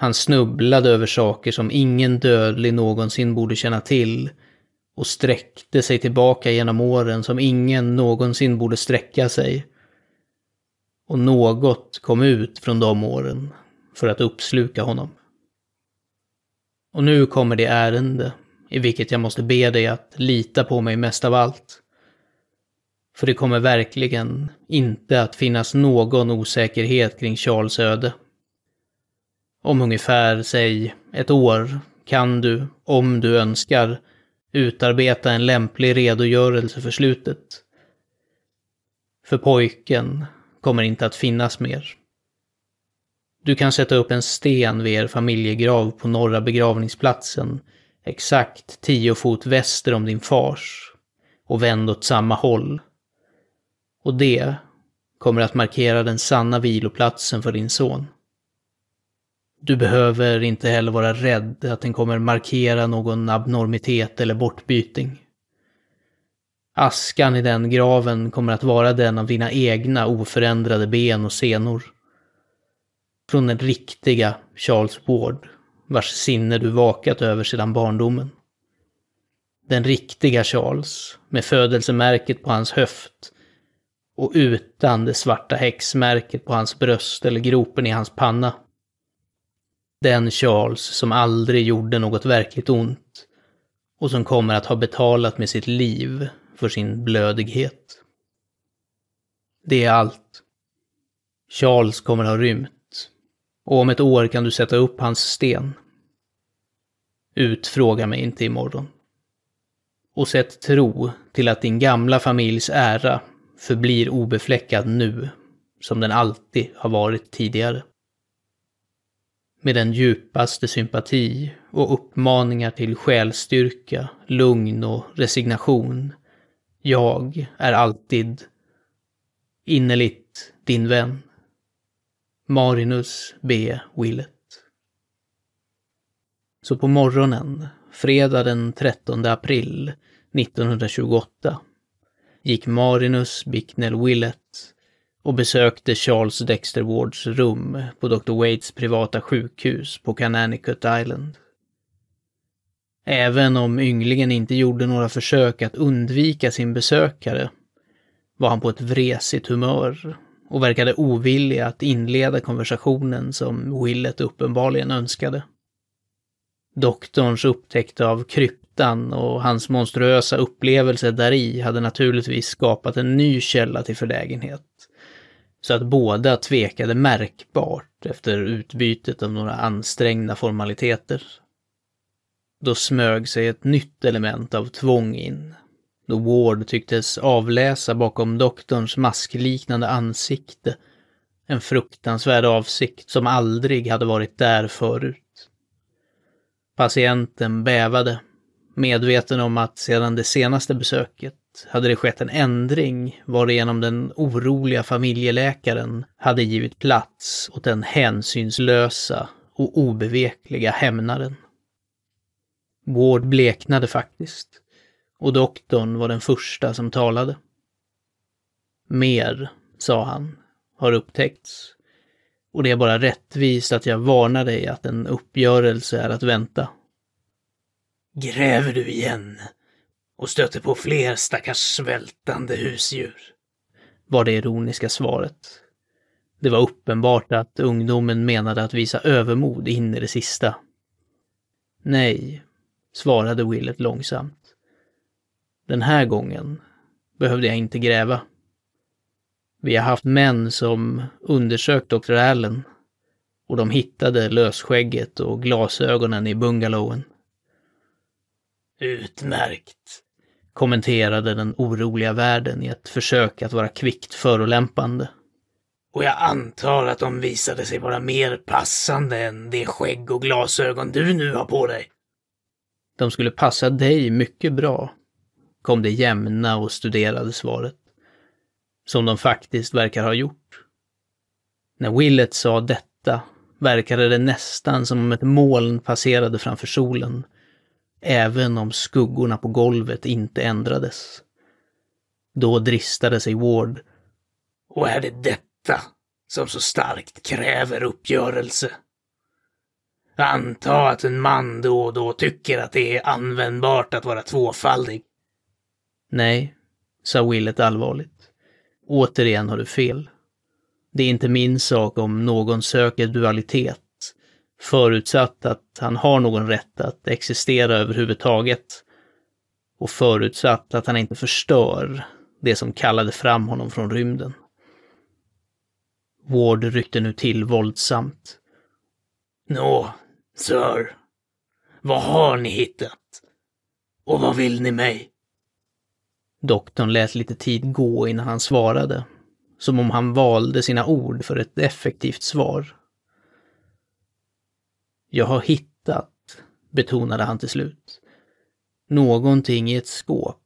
Han snubblade över saker som ingen dödlig någonsin borde känna till och sträckte sig tillbaka genom åren som ingen någonsin borde sträcka sig. Och något kom ut från de åren för att uppsluka honom. Och nu kommer det ärende i vilket jag måste be dig att lita på mig mest av allt. För det kommer verkligen inte att finnas någon osäkerhet kring Charles öde. Om ungefär, säg, ett år kan du, om du önskar, utarbeta en lämplig redogörelse för slutet. För pojken kommer inte att finnas mer. Du kan sätta upp en sten vid er familjegrav på norra begravningsplatsen, exakt tio fot väster om din fars, och vänd åt samma håll. Och det kommer att markera den sanna viloplatsen för din son. Du behöver inte heller vara rädd att den kommer markera någon abnormitet eller bortbyting. Askan i den graven kommer att vara den av dina egna oförändrade ben och senor. Från den riktiga Charles Ward, vars sinne du vakat över sedan barndomen. Den riktiga Charles, med födelsemärket på hans höft och utan det svarta häxmärket på hans bröst eller gropen i hans panna. Den Charles som aldrig gjorde något verkligt ont och som kommer att ha betalat med sitt liv för sin blödighet. Det är allt. Charles kommer att ha rymt. Och om ett år kan du sätta upp hans sten. Utfråga mig inte imorgon. Och sätt tro till att din gamla familjs ära förblir obefläckad nu, som den alltid har varit tidigare med den djupaste sympati och uppmaningar till själstyrka, lugn och resignation. Jag är alltid innerligt din vän. Marinus B. Willett. Så på morgonen, fredag den 13 april 1928, gick Marinus Bicknell Willett och besökte Charles Dexter Wards rum på Dr. Waits privata sjukhus på Connecticut Island. Även om ynglingen inte gjorde några försök att undvika sin besökare var han på ett vresigt humör och verkade ovillig att inleda konversationen som Willet uppenbarligen önskade. Doktorns upptäckt av kryptan och hans monstruösa upplevelse däri hade naturligtvis skapat en ny källa till förlägenhet. Så att båda tvekade märkbart efter utbytet av några ansträngda formaliteter. Då smög sig ett nytt element av tvång in. Då Ward tycktes avläsa bakom doktorns maskliknande ansikte en fruktansvärd avsikt som aldrig hade varit där förut. Patienten bävade, medveten om att sedan det senaste besöket hade det skett en ändring varigenom den oroliga familjeläkaren hade givit plats åt den hänsynslösa och obevekliga hämnaren. Ward bleknade faktiskt och doktorn var den första som talade. Mer, sa han, har upptäckts. Och det är bara rättvist att jag varnar dig att en uppgörelse är att vänta. Gräver du igen? och stöter på fler stackars svältande husdjur. Var det ironiska svaret. Det var uppenbart att ungdomen menade att visa övermod in i det sista. Nej, svarade Willet långsamt. Den här gången behövde jag inte gräva. Vi har haft män som undersökt Dr. Allen och de hittade lösskägget och glasögonen i bungalowen. Utmärkt kommenterade den oroliga världen i ett försök att vara kvickt förolämpande. Och jag antar att de visade sig vara mer passande än det skägg och glasögon du nu har på dig. De skulle passa dig mycket bra, kom det jämna och studerade svaret. Som de faktiskt verkar ha gjort. När Willett sa detta verkade det nästan som om ett moln passerade framför solen även om skuggorna på golvet inte ändrades. Då dristade sig Ward. Och är det detta som så starkt kräver uppgörelse? Anta att en man då och då tycker att det är användbart att vara tvåfaldig. Nej, sa Willet allvarligt. Återigen har du fel. Det är inte min sak om någon söker dualitet förutsatt att han har någon rätt att existera överhuvudtaget och förutsatt att han inte förstör det som kallade fram honom från rymden. Ward ryckte nu till våldsamt. Nå, sir. Vad har ni hittat? Och vad vill ni mig? Doktorn lät lite tid gå innan han svarade, som om han valde sina ord för ett effektivt svar. Jag har hittat, betonade han till slut, någonting i ett skåp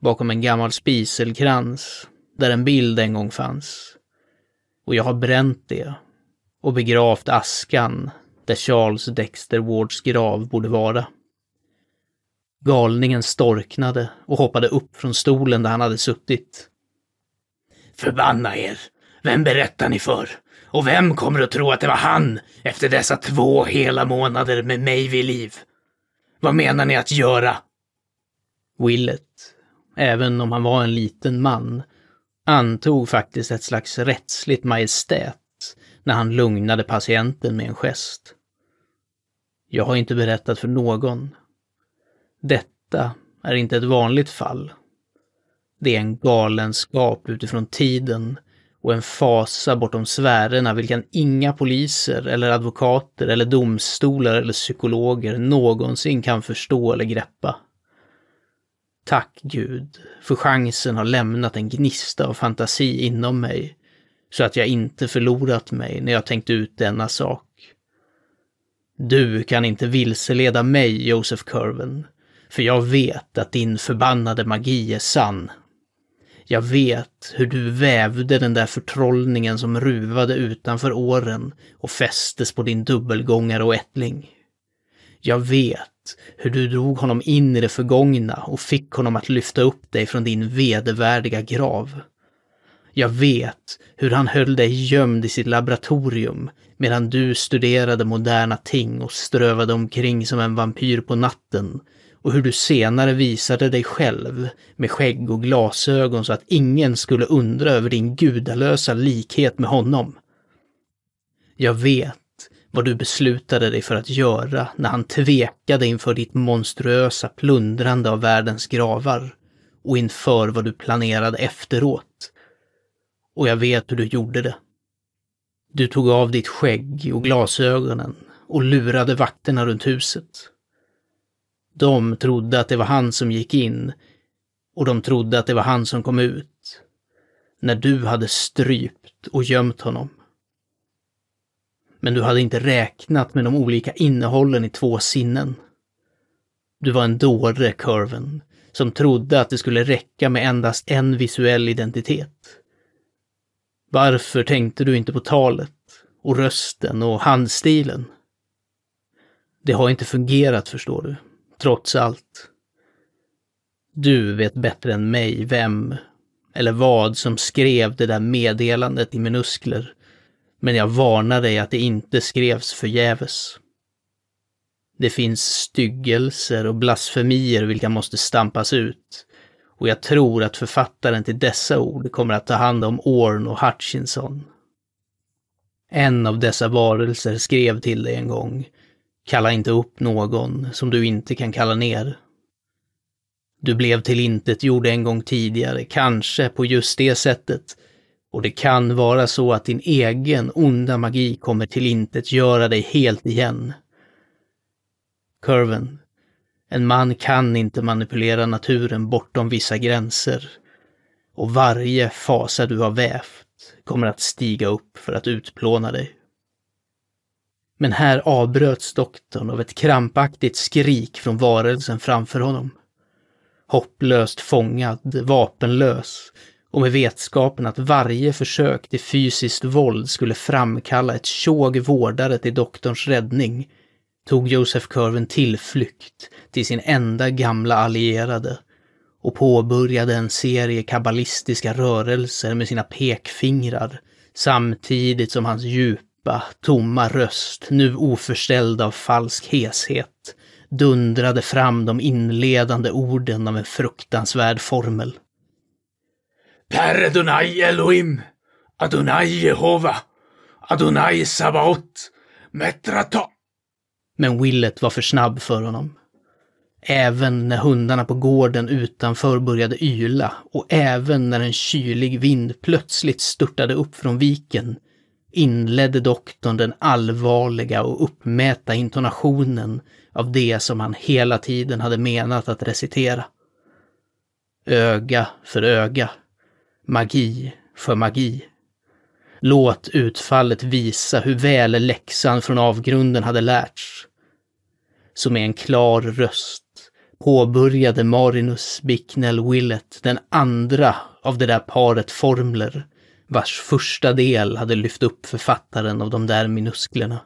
bakom en gammal spiselkrans där en bild en gång fanns. Och jag har bränt det och begravt askan där Charles Dexter Wards grav borde vara. Galningen storknade och hoppade upp från stolen där han hade suttit. Förbanna er! Vem berättar ni för? Och vem kommer att tro att det var han efter dessa två hela månader med mig vid liv? Vad menar ni att göra? Willet, även om han var en liten man, antog faktiskt ett slags rättsligt majestät när han lugnade patienten med en gest. Jag har inte berättat för någon. Detta är inte ett vanligt fall. Det är en galenskap utifrån tiden och en fasa bortom sfärerna vilken inga poliser eller advokater eller domstolar eller psykologer någonsin kan förstå eller greppa. Tack Gud, för chansen har lämnat en gnista av fantasi inom mig, så att jag inte förlorat mig när jag tänkt ut denna sak. Du kan inte vilseleda mig, Joseph Curven, för jag vet att din förbannade magi är sann. Jag vet hur du vävde den där förtrollningen som ruvade utanför åren och fästes på din dubbelgångare och ättling. Jag vet hur du drog honom in i det förgångna och fick honom att lyfta upp dig från din vedervärdiga grav. Jag vet hur han höll dig gömd i sitt laboratorium medan du studerade moderna ting och strövade omkring som en vampyr på natten och hur du senare visade dig själv med skägg och glasögon så att ingen skulle undra över din gudalösa likhet med honom. Jag vet vad du beslutade dig för att göra när han tvekade inför ditt monstruösa plundrande av världens gravar och inför vad du planerade efteråt. Och jag vet hur du gjorde det. Du tog av ditt skägg och glasögonen och lurade vakterna runt huset. De trodde att det var han som gick in och de trodde att det var han som kom ut. När du hade strypt och gömt honom. Men du hade inte räknat med de olika innehållen i två sinnen. Du var en dåre, Curven, som trodde att det skulle räcka med endast en visuell identitet. Varför tänkte du inte på talet och rösten och handstilen? Det har inte fungerat, förstår du trots allt. Du vet bättre än mig vem eller vad som skrev det där meddelandet i minuskler. Men jag varnar dig att det inte skrevs förgäves. Det finns styggelser och blasfemier vilka måste stampas ut. Och jag tror att författaren till dessa ord kommer att ta hand om Orn och Hutchinson. En av dessa varelser skrev till dig en gång Kalla inte upp någon som du inte kan kalla ner. Du blev till intet gjorde en gång tidigare, kanske på just det sättet. Och det kan vara så att din egen onda magi kommer till intet göra dig helt igen. Curven. En man kan inte manipulera naturen bortom vissa gränser. Och varje fasa du har vävt kommer att stiga upp för att utplåna dig. Men här avbröts doktorn av ett krampaktigt skrik från varelsen framför honom. Hopplöst fångad, vapenlös och med vetskapen att varje försök till fysiskt våld skulle framkalla ett tjog vårdare till doktorns räddning tog Josef Curven tillflykt till sin enda gamla allierade och påbörjade en serie kabbalistiska rörelser med sina pekfingrar samtidigt som hans djup djupa, tomma röst, nu oförställd av falsk heshet, dundrade fram de inledande orden av en fruktansvärd formel. Per Adonai Elohim, Adonai Jehova, Adonai Sabaot, Metrata. Men Willet var för snabb för honom. Även när hundarna på gården utanför började yla och även när en kylig vind plötsligt störtade upp från viken inledde doktorn den allvarliga och uppmätta intonationen av det som han hela tiden hade menat att recitera. Öga för öga, magi för magi. Låt utfallet visa hur väl läxan från avgrunden hade lärts. Så med en klar röst påbörjade Marinus Bicknell Willett den andra av det där paret formler vars första del hade lyft upp författaren av de där minusklerna.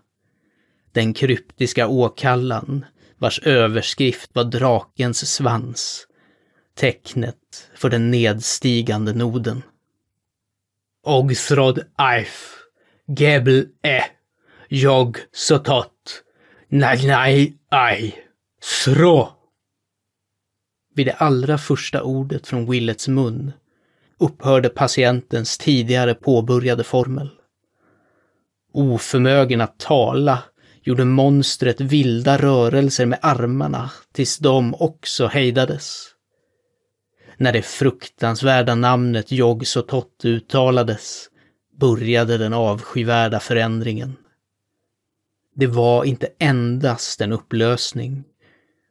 Den kryptiska åkallan, vars överskrift var drakens svans, tecknet för den nedstigande noden. ogsrod Eif, Gebel E, jog Sotot, Nagnai Ai, Srå. Vid det allra första ordet från Willets mun upphörde patientens tidigare påbörjade formel. Oförmögen att tala gjorde monstret vilda rörelser med armarna tills de också hejdades. När det fruktansvärda namnet Jogsotott uttalades började den avskyvärda förändringen. Det var inte endast en upplösning,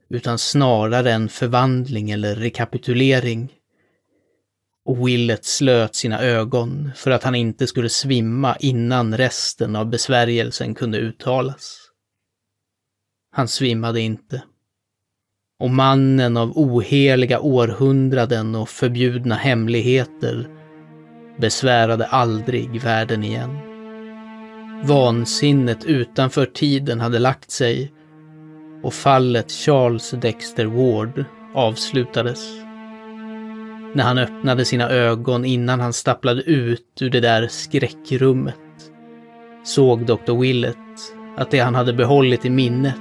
utan snarare en förvandling eller rekapitulering Willet slöt sina ögon för att han inte skulle svimma innan resten av besvärjelsen kunde uttalas. Han svimmade inte. Och mannen av oheliga århundraden och förbjudna hemligheter besvärade aldrig världen igen. Vansinnet utanför tiden hade lagt sig och fallet Charles Dexter Ward avslutades när han öppnade sina ögon innan han stapplade ut ur det där skräckrummet såg Dr. Willett att det han hade behållit i minnet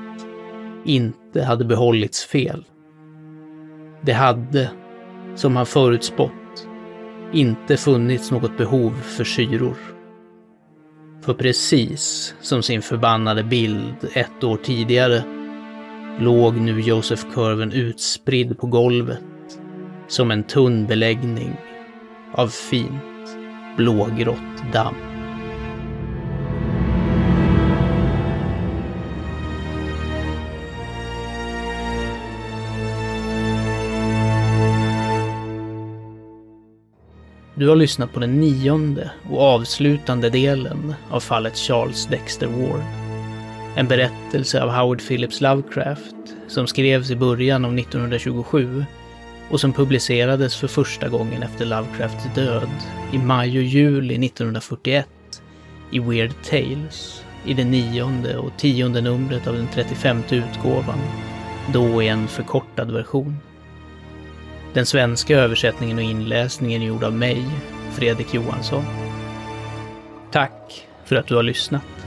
inte hade behållits fel. Det hade, som han förutspått, inte funnits något behov för syror. För precis som sin förbannade bild ett år tidigare låg nu Joseph Curven utspridd på golvet som en tunn beläggning av fint blågrått damm. Du har lyssnat på den nionde och avslutande delen av fallet Charles Dexter Ward. En berättelse av Howard Phillips Lovecraft som skrevs i början av 1927 och som publicerades för första gången efter Lovecrafts död i maj och juli 1941 i Weird Tales i det nionde och tionde numret av den 35 utgåvan, då i en förkortad version. Den svenska översättningen och inläsningen är gjord av mig, Fredrik Johansson. Tack för att du har lyssnat.